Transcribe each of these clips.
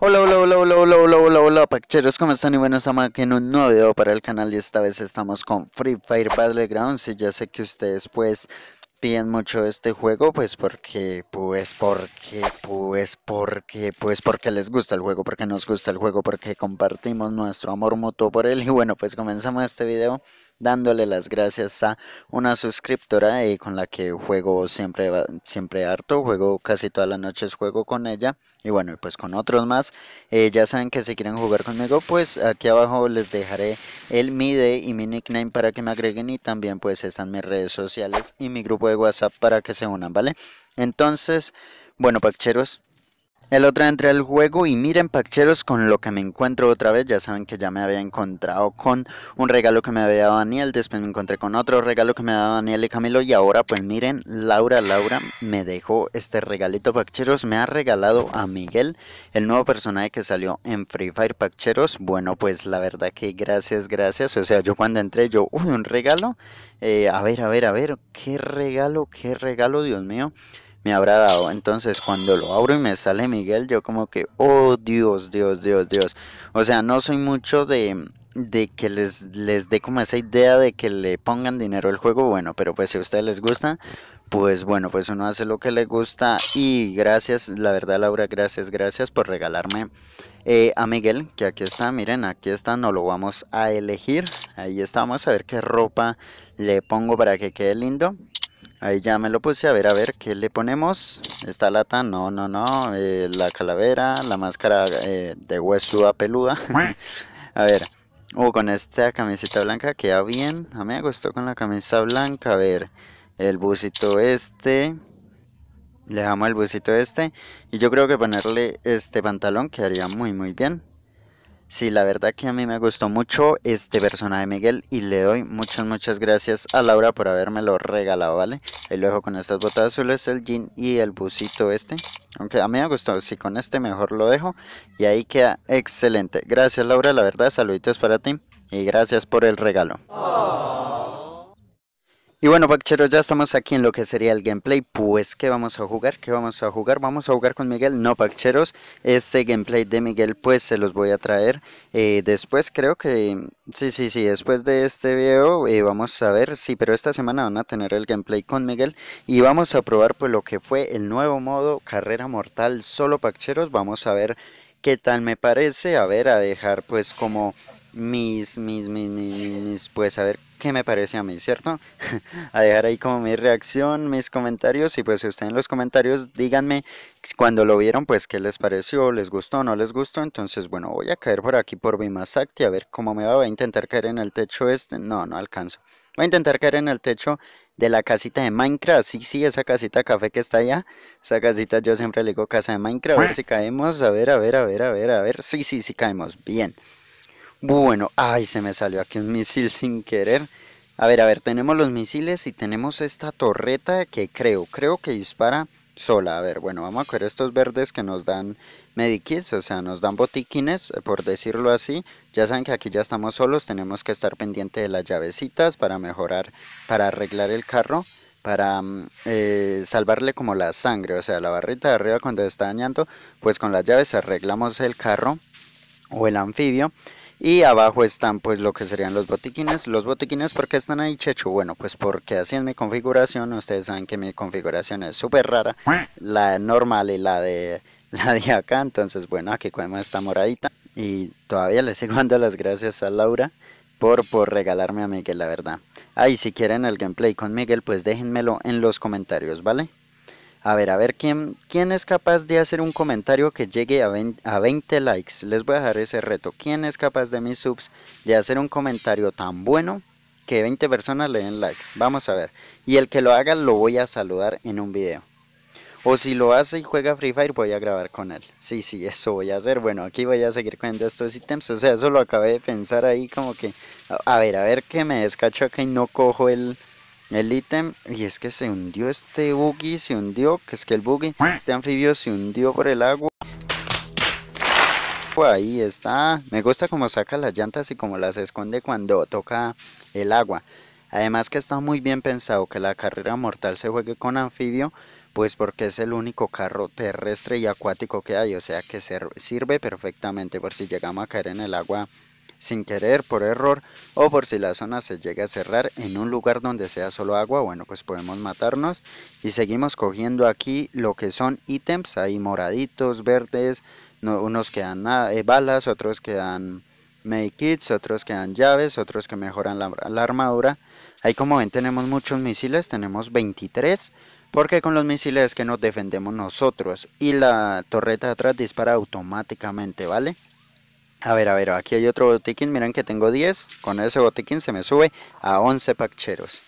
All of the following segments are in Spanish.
Hola, hola, hola, hola, hola, hola, hola, hola, pacheros, ¿cómo están? Y bueno, estamos aquí en un nuevo video para el canal y esta vez estamos con Free Fire Battlegrounds y ya sé que ustedes pues piden mucho este juego, pues porque, pues porque, pues porque, pues porque les gusta el juego, porque nos gusta el juego, porque compartimos nuestro amor mutuo por él. Y bueno, pues comenzamos este video dándole las gracias a una suscriptora y con la que juego siempre, siempre harto, juego casi todas las noches, juego con ella y bueno, pues con otros más. Eh, ya saben que si quieren jugar conmigo, pues aquí abajo les dejaré el mi y mi nickname para que me agreguen y también pues están mis redes sociales y mi grupo de WhatsApp para que se unan, ¿vale? Entonces, bueno, Pacheros, el otro entré al juego y miren Pacheros con lo que me encuentro otra vez. Ya saben que ya me había encontrado con un regalo que me había dado Daniel, después me encontré con otro regalo que me había dado Daniel y Camilo y ahora pues miren, Laura, Laura me dejó este regalito Pacheros, me ha regalado a Miguel, el nuevo personaje que salió en Free Fire Pacheros. Bueno pues la verdad que gracias, gracias. O sea, yo cuando entré yo, uy, un regalo. Eh, a ver, a ver, a ver, qué regalo, qué regalo, Dios mío me habrá dado. Entonces cuando lo abro y me sale Miguel, yo como que, oh Dios, Dios, Dios, Dios. O sea, no soy mucho de, de que les, les dé como esa idea de que le pongan dinero al juego. Bueno, pero pues si a ustedes les gusta, pues bueno, pues uno hace lo que le gusta. Y gracias, la verdad Laura, gracias, gracias por regalarme eh, a Miguel, que aquí está, miren, aquí está, no lo vamos a elegir. Ahí está, vamos a ver qué ropa le pongo para que quede lindo. Ahí ya me lo puse, a ver, a ver, ¿qué le ponemos? ¿Esta lata? No, no, no, eh, la calavera, la máscara eh, de huesuda peluda. a ver, o uh, con esta camiseta blanca queda bien, a mí me gustó con la camisa blanca, a ver, el busito este, le damos el busito este, y yo creo que ponerle este pantalón quedaría muy, muy bien. Sí, la verdad que a mí me gustó mucho este personaje Miguel y le doy muchas, muchas gracias a Laura por habérmelo regalado, ¿vale? Ahí lo dejo con estas botas azules, el jean y el busito este. Aunque a mí me gustó, si con este mejor lo dejo y ahí queda excelente. Gracias Laura, la verdad, saluditos para ti y gracias por el regalo. Y bueno, Pacheros, ya estamos aquí en lo que sería el gameplay. Pues, ¿qué vamos a jugar? ¿Qué vamos a jugar? ¿Vamos a jugar con Miguel? No, Pacheros, este gameplay de Miguel, pues, se los voy a traer eh, después. Creo que, sí, sí, sí, después de este video eh, vamos a ver. Sí, pero esta semana van a tener el gameplay con Miguel. Y vamos a probar, pues, lo que fue el nuevo modo Carrera Mortal solo Pacheros. Vamos a ver qué tal me parece. A ver, a dejar, pues, como mis, mis, mis, mis, pues a ver qué me parece a mí, ¿cierto? a dejar ahí como mi reacción, mis comentarios y pues si ustedes en los comentarios díganme cuando lo vieron, pues qué les pareció, les gustó, no les gustó, entonces bueno, voy a caer por aquí por y a ver cómo me va, voy a intentar caer en el techo este, no, no alcanzo. Voy a intentar caer en el techo de la casita de Minecraft. Sí, sí, esa casita café que está allá. Esa casita yo siempre le digo casa de Minecraft. A ver si caemos. A ver, a ver, a ver, a ver, a ver. Sí, sí, sí caemos. Bien. Bueno, ay, se me salió aquí un misil sin querer. A ver, a ver, tenemos los misiles y tenemos esta torreta que creo, creo que dispara sola. A ver, bueno, vamos a coger estos verdes que nos dan medikits, o sea, nos dan botiquines, eh, por decirlo así. Ya saben que aquí ya estamos solos, tenemos que estar pendiente de las llavecitas para mejorar, para arreglar el carro, para mm, eh, salvarle como la sangre, o sea, la barrita de arriba cuando está dañando, pues con las llaves arreglamos el carro o el anfibio. Y abajo están pues lo que serían los botiquines. Los botiquines, ¿por qué están ahí, Chechu? Bueno, pues porque así es mi configuración. Ustedes saben que mi configuración es súper rara. La normal y la de, la de acá. Entonces, bueno, aquí cogemos esta moradita. Y todavía le sigo dando las gracias a Laura por, por regalarme a Miguel, la verdad. Ahí, si quieren el gameplay con Miguel, pues déjenmelo en los comentarios, ¿vale? A ver, a ver, ¿quién, ¿quién es capaz de hacer un comentario que llegue a 20, a 20 likes? Les voy a dejar ese reto. ¿Quién es capaz de mis subs de hacer un comentario tan bueno que 20 personas le den likes? Vamos a ver. Y el que lo haga lo voy a saludar en un video. O si lo hace y juega Free Fire, voy a grabar con él. Sí, sí, eso voy a hacer. Bueno, aquí voy a seguir con estos ítems. O sea, eso lo acabé de pensar ahí como que... A ver, a ver que me descacho acá y no cojo el el ítem. Y es que se hundió este buggy, se hundió, que es que el buggy, este anfibio se hundió por el agua. Ahí está. Me gusta como saca las llantas y como las esconde cuando toca el agua. Además que está muy bien pensado que la carrera mortal se juegue con anfibio, pues porque es el único carro terrestre y acuático que hay, o sea que sirve perfectamente por si llegamos a caer en el agua sin querer, por error o por si la zona se llega a cerrar en un lugar donde sea solo agua, bueno pues podemos matarnos y seguimos cogiendo aquí lo que son ítems, hay moraditos, verdes, unos que dan ah, eh, balas, otros que dan make otros que dan llaves, otros que mejoran la, armadura. Ahí como ven tenemos muchos misiles, tenemos 23 porque con los misiles es que nos defendemos nosotros y la torreta de atrás dispara automáticamente, ¿vale? A ver, a ver, aquí hay otro botiquín, miren que tengo 10, con ese botiquín se me sube a 11 pacheros.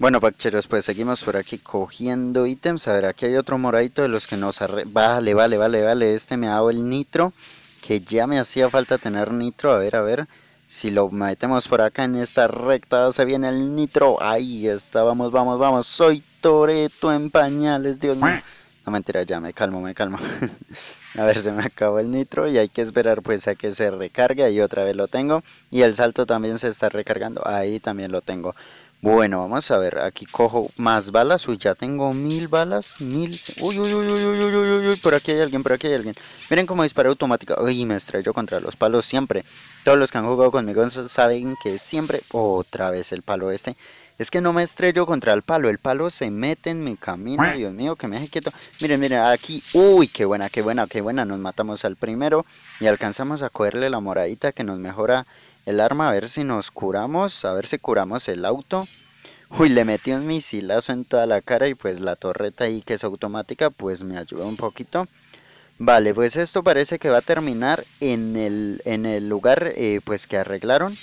Bueno, pacheros, pues seguimos por aquí cogiendo ítems. A ver, aquí hay otro moradito de los que nos arre... Vale, vale, vale, vale, este me ha dado el nitro, que ya me hacía falta tener nitro. A ver, a ver, si lo metemos por acá en esta recta, se viene el nitro. Ahí está, vamos, vamos, vamos, soy Toreto en pañales, Dios mío. No mentira, ya me calmo, me calmo. a ver, se me acabó el nitro y hay que esperar pues a que se recargue. Ahí otra vez lo tengo. Y el salto también se está recargando. Ahí también lo tengo. Bueno, vamos a ver. Aquí cojo más balas. Uy, ya tengo mil balas. Mil... Uy, uy, uy, uy, uy, uy, uy, uy. Por aquí hay alguien, por aquí hay alguien. Miren cómo dispara automática. Uy, me estrelló contra los palos siempre. Todos los que han jugado conmigo saben que siempre... Otra vez el palo este. Es que no me estrello contra el palo, el palo se mete en mi camino, Dios mío, que me deje quieto. Miren, miren, aquí, uy, qué buena, qué buena, qué buena, nos matamos al primero y alcanzamos a cogerle la moradita que nos mejora el arma, a ver si nos curamos, a ver si curamos el auto. Uy, le metí un misilazo en toda la cara y pues la torreta ahí que es automática, pues me ayudó un poquito. Vale, pues esto parece que va a terminar en el, en el lugar eh, pues que arreglaron.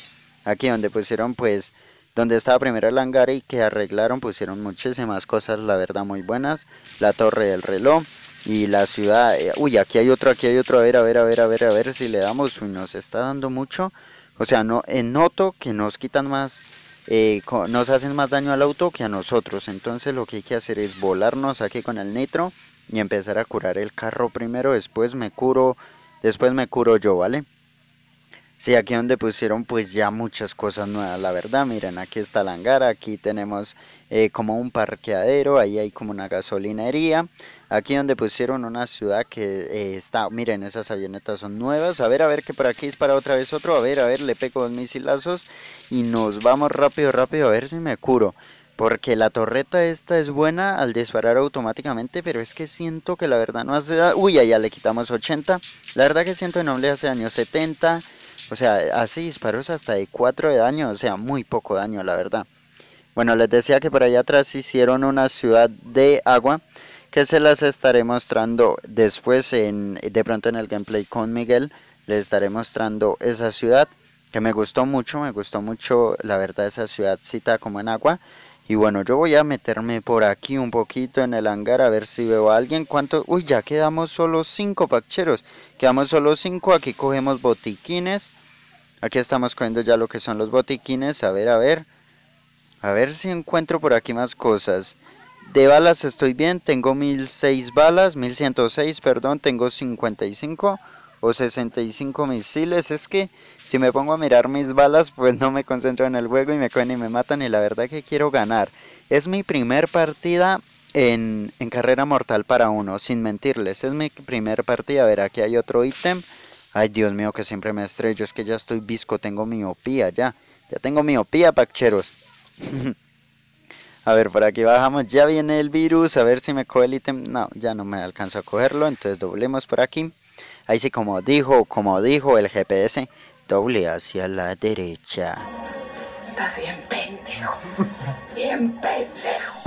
Aquí donde pusieron pues donde estaba primero el hangar y que arreglaron, pusieron muchísimas cosas, la verdad, muy buenas. La torre del reloj y la ciudad. Eh, uy, aquí hay otro, aquí hay otro. A ver, a ver, a ver, a ver, a ver si le damos. Uy, nos está dando mucho. O sea, no, noto que nos quitan más, eh, nos hacen más daño al auto que a nosotros. Entonces lo que hay que hacer es volarnos aquí con el nitro y empezar a curar el carro primero. Después me curo, después me curo yo, ¿vale? Sí, aquí donde pusieron pues ya muchas cosas nuevas, la verdad, miren, aquí está el hangar aquí tenemos eh, como un parqueadero, ahí hay como una gasolinería, aquí donde pusieron una ciudad que eh, está, miren, esas avionetas son nuevas, a ver, a ver, que por aquí es para otra vez otro, a ver, a ver, le pego dos misilazos y nos vamos rápido, rápido, a ver si me curo. Porque la torreta esta es buena al disparar automáticamente, pero es que siento que la verdad no hace daño. Ah, uy, allá le quitamos 80. La verdad que siento que no le hace daño 70. O sea, hace disparos hasta de 4 de daño, o sea, muy poco daño, la verdad. Bueno, les decía que por allá atrás hicieron una ciudad de agua que se las estaré mostrando después en de pronto en el gameplay con Miguel les estaré mostrando esa ciudad que me gustó mucho, me gustó mucho la verdad esa ciudadcita como en agua y bueno, yo voy a meterme por aquí un poquito en el hangar a ver si veo a alguien. ¿Cuántos? Uy, ya quedamos solo cinco pacheros. Quedamos solo cinco. Aquí cogemos botiquines. Aquí estamos cogiendo ya lo que son los botiquines. A ver, a ver. A ver si encuentro por aquí más cosas. De balas estoy bien. Tengo 1006 balas. 1106, perdón. Tengo 55 o 65 misiles. Es que si me pongo a mirar mis balas, pues no me concentro en el juego y me cogen y me matan. Y la verdad que quiero ganar. Es mi primer partida en, carrera mortal para uno, sin mentirles. Es mi primer partida. A ver, aquí hay otro ítem. Ay, Dios mío, que siempre me estrello. Es que ya estoy visco, tengo miopía ya. Ya tengo miopía, pacheros. a ver, por aquí bajamos. Ya viene el virus. A ver si me coge el ítem. No, ya no me alcanza a cogerlo. Entonces doblemos por aquí. Ahí sí, como dijo, como dijo el GPS, doble hacia la derecha. Estás bien pendejo. Bien pendejo.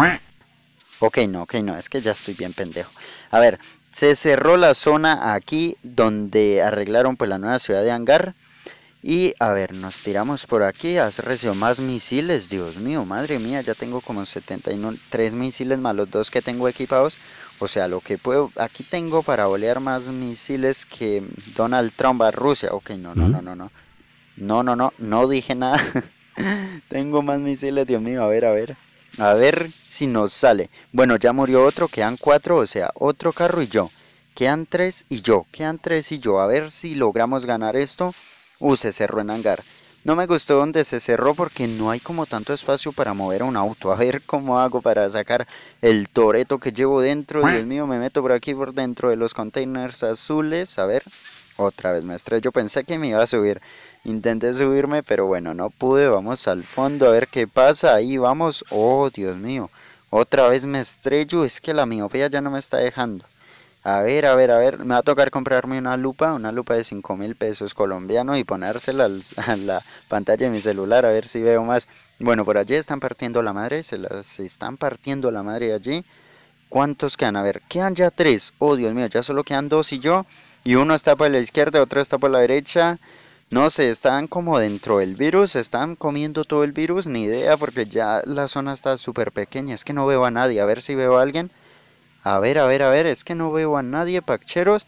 Ok, no, ok, no, es que ya estoy bien pendejo. A ver, se cerró la zona aquí donde arreglaron pues la nueva ciudad de Hangar. Y a ver, nos tiramos por aquí. Has recibido más misiles, Dios mío, madre mía, ya tengo como 73 misiles más los dos que tengo equipados. O sea, lo que puedo, aquí tengo para olear más misiles que Donald Trump a Rusia. Ok, no, no, no, no, no. No, no, no, no dije nada. tengo más misiles, Dios mío, a ver, a ver. A ver si nos sale. Bueno, ya murió otro, quedan cuatro, o sea, otro carro y yo. Quedan tres y yo, quedan tres y yo. A ver si logramos ganar esto. Use uh, cerro en hangar. No me gustó donde se cerró porque no hay como tanto espacio para mover un auto. A ver cómo hago para sacar el toreto que llevo dentro. Dios mío, me meto por aquí por dentro de los containers azules. A ver, otra vez me estrelló. Pensé que me iba a subir. Intenté subirme, pero bueno, no pude. Vamos al fondo a ver qué pasa. Ahí vamos. Oh, Dios mío. Otra vez me estrello. Es que la miopía ya no me está dejando. A ver, a ver, a ver, me va a tocar comprarme una lupa, una lupa de 5 mil pesos colombiano y ponérsela al, a la pantalla de mi celular a ver si veo más. Bueno, por allí están partiendo la madre, se las están partiendo la madre allí. ¿Cuántos quedan? A ver, quedan ya tres. Oh, Dios mío, ya solo quedan dos y yo. Y uno está por la izquierda, otro está por la derecha. No sé, están como dentro del virus, están comiendo todo el virus, ni idea, porque ya la zona está súper pequeña. Es que no veo a nadie, a ver si veo a alguien. A ver, a ver, a ver, es que no veo a nadie, Pacheros.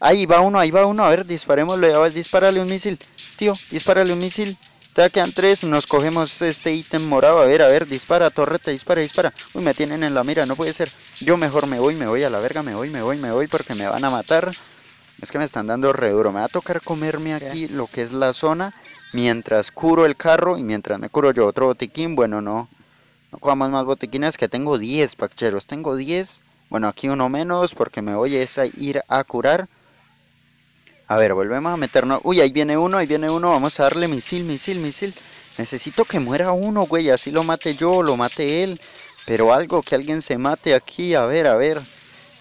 Ahí va uno, ahí va uno, a ver, disparémosle, a ver, dispárale un misil. Tío, dispárale un misil. Te quedan tres, nos cogemos este ítem morado. A ver, a ver, dispara, torreta, dispara, dispara. Uy, me tienen en la mira, no puede ser. Yo mejor me voy, me voy a la verga, me voy, me voy, me voy, porque me van a matar. Es que me están dando re duro. Me va a tocar comerme aquí lo que es la zona mientras curo el carro y mientras me curo yo otro botiquín. Bueno, no, no cojamos más botiquines que tengo 10, pacheros. Tengo 10 bueno, aquí uno menos porque me voy a ir a curar. A ver, volvemos a meternos. Uy, ahí viene uno, ahí viene uno. Vamos a darle misil, misil, misil. Necesito que muera uno, güey. Así lo mate yo, lo mate él. Pero algo, que alguien se mate aquí. A ver, a ver.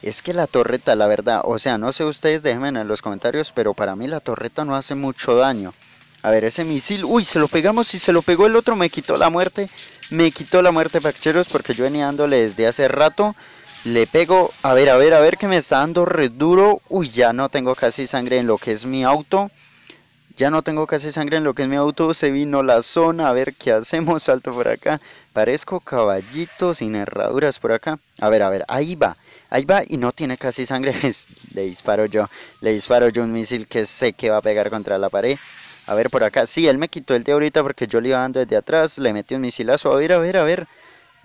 Es que la torreta, la verdad. O sea, no sé ustedes, déjenme en los comentarios. Pero para mí la torreta no hace mucho daño. A ver, ese misil. Uy, se lo pegamos. Si se lo pegó el otro, me quitó la muerte. Me quitó la muerte, pacheros, porque yo venía dándole desde hace rato. Le pego, a ver, a ver, a ver que me está dando re duro. Uy, ya no tengo casi sangre en lo que es mi auto. Ya no tengo casi sangre en lo que es mi auto. Se vino la zona. A ver qué hacemos. Salto por acá. Parezco caballito sin herraduras por acá. A ver, a ver. Ahí va. Ahí va y no tiene casi sangre. le disparo yo. Le disparo yo un misil que sé que va a pegar contra la pared. A ver por acá. Sí, él me quitó el de ahorita porque yo le iba dando desde atrás. Le metí un misilazo. A ver, a ver, a ver.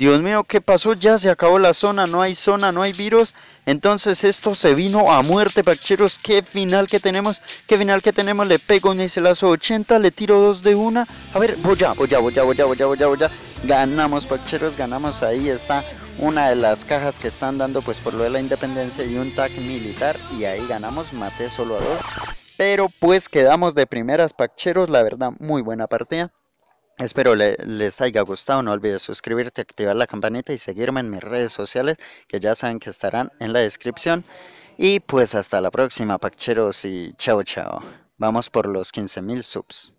Dios mío, ¿qué pasó? Ya se acabó la zona, no hay zona, no hay virus. Entonces esto se vino a muerte, pacheros. ¿Qué final que tenemos? ¿Qué final que tenemos? Le pego un lazo 80, le tiro dos de una. A ver, voy ya, voy ya, voy ya, voy ya, voy ya, voy ya, voy ya. Ganamos, pacheros, ganamos. Ahí está una de las cajas que están dando pues por lo de la independencia y un tag militar. Y ahí ganamos, maté solo a dos. Pero pues quedamos de primeras, pacheros. La verdad, muy buena partida. Espero les haya gustado. No olvides suscribirte, activar la campanita y seguirme en mis redes sociales que ya saben que estarán en la descripción. Y pues hasta la próxima, Pacheros, y chao, chao. Vamos por los 15.000 subs.